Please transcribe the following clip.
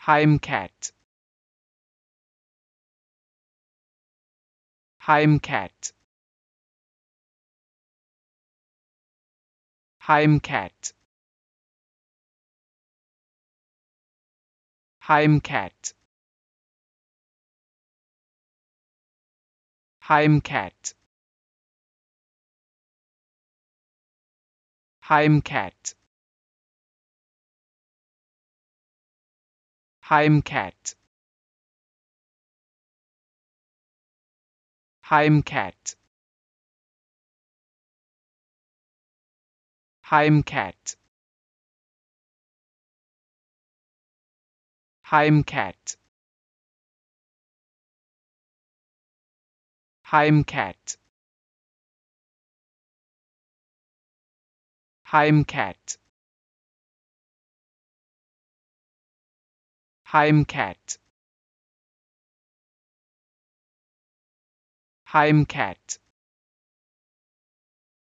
Cat. Cat. Cat. Cat. Heimcat Cat. Heimcat Heimcat Heimcat Cat. Heimkat Heimkat Heimkat Heimkat Heimkat Heimkat Heimkat Heimkat